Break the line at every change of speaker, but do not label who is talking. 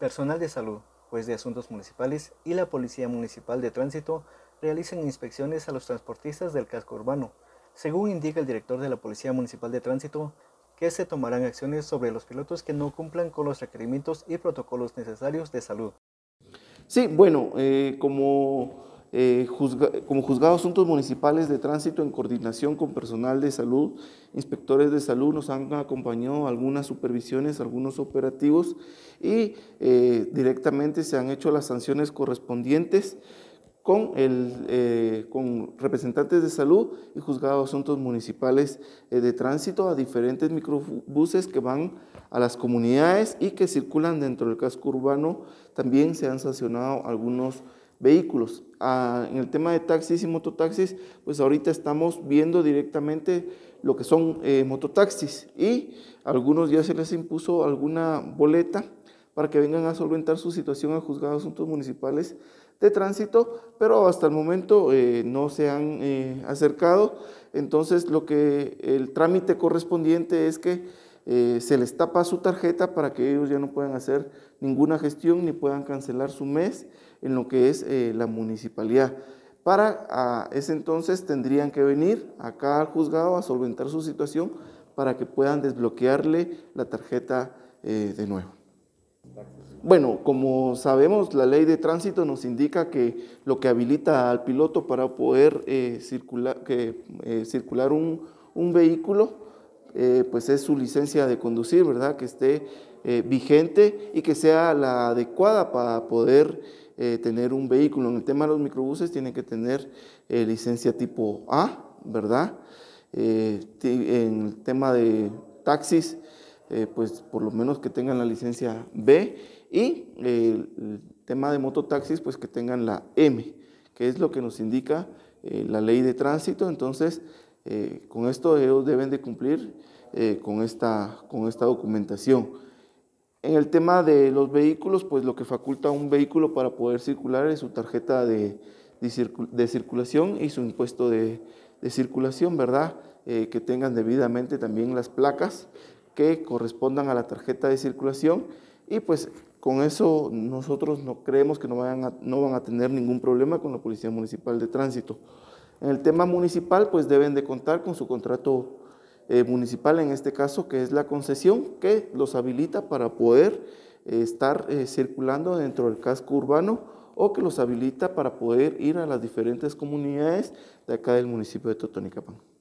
Personal de salud, juez de asuntos municipales y la Policía Municipal de Tránsito realizan inspecciones a los transportistas del casco urbano, según indica el director de la Policía Municipal de Tránsito, que se tomarán acciones sobre los pilotos que no cumplan con los requerimientos y protocolos necesarios de salud.
Sí, bueno, eh, como eh, como juzgado de asuntos municipales de tránsito en coordinación con personal de salud, inspectores de salud nos han acompañado algunas supervisiones, algunos operativos y eh, directamente se han hecho las sanciones correspondientes con, el, eh, con representantes de salud y juzgado de asuntos municipales de tránsito a diferentes microbuses que van a las comunidades y que circulan dentro del casco urbano. También se han sancionado algunos vehículos. Ah, en el tema de taxis y mototaxis, pues ahorita estamos viendo directamente lo que son eh, mototaxis y algunos ya se les impuso alguna boleta para que vengan a solventar su situación a juzgado de asuntos municipales de tránsito, pero hasta el momento eh, no se han eh, acercado. Entonces, lo que el trámite correspondiente es que eh, se les tapa su tarjeta para que ellos ya no puedan hacer ninguna gestión ni puedan cancelar su mes en lo que es eh, la municipalidad. Para ese entonces tendrían que venir acá al juzgado a solventar su situación para que puedan desbloquearle la tarjeta eh, de nuevo. Bueno, como sabemos, la ley de tránsito nos indica que lo que habilita al piloto para poder circular un, vehículo eh, pues es su licencia de conducir, ¿verdad? Que esté eh, vigente y que sea la adecuada para poder eh, tener un vehículo. En el tema de los microbuses tienen que tener licencia tipo A, ¿verdad? en el tema de taxis, pues por lo menos que tengan la licencia B y el tema de mototaxis, pues que tengan la M, que es lo que nos indica la ley de tránsito. Entonces, eh, con esto ellos deben de cumplir eh, con, esta, documentación. En el tema de los vehículos, pues lo que faculta un vehículo para poder circular es su tarjeta de, circulación y su impuesto de, circulación, ¿verdad? Eh, que tengan debidamente también las placas que correspondan a la tarjeta de circulación y pues con eso nosotros no creemos que no, no van a tener ningún problema con la Policía Municipal de Tránsito. En el tema municipal, pues deben de contar con su contrato eh, municipal, en este caso, que es la concesión que los habilita para poder eh, estar eh, circulando dentro del casco urbano o que los habilita para poder ir a las diferentes comunidades de acá del municipio de Totonicapán.